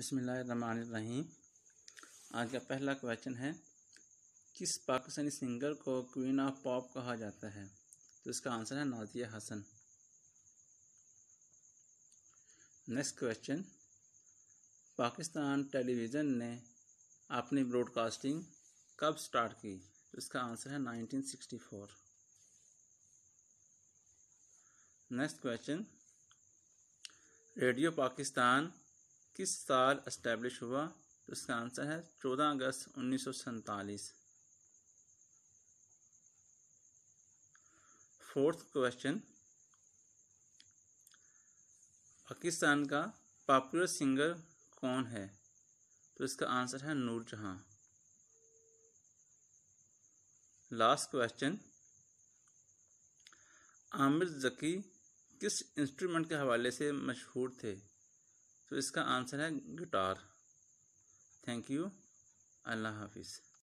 बसमीम आज का पहला क्वेश्चन है किस पाकिस्तानी सिंगर को क्वीन ऑफ पॉप कहा जाता है तो इसका आंसर है Nazia Hasan next question Pakistan television ने अपनी ब्रॉडकास्टिंग कब स्टार्ट की तो इसका आंसर है 1964 नेक्स्ट क्वेश्चन रेडियो पाकिस्तान किस साल इस्टेब्लिश हुआ तो इसका आंसर है चौदह अगस्त उन्नीस सौ सैतालीस फोर्थ क्वेश्चन पाकिस्तान का पॉपुलर सिंगर कौन है तो इसका आंसर है नूरजहाँ लास्ट क्वेश्चन आमिर जकी किस इंस्ट्रूमेंट के हवाले से मशहूर थे तो इसका आंसर है गिटार थैंक यू अल्लाह हाफिज़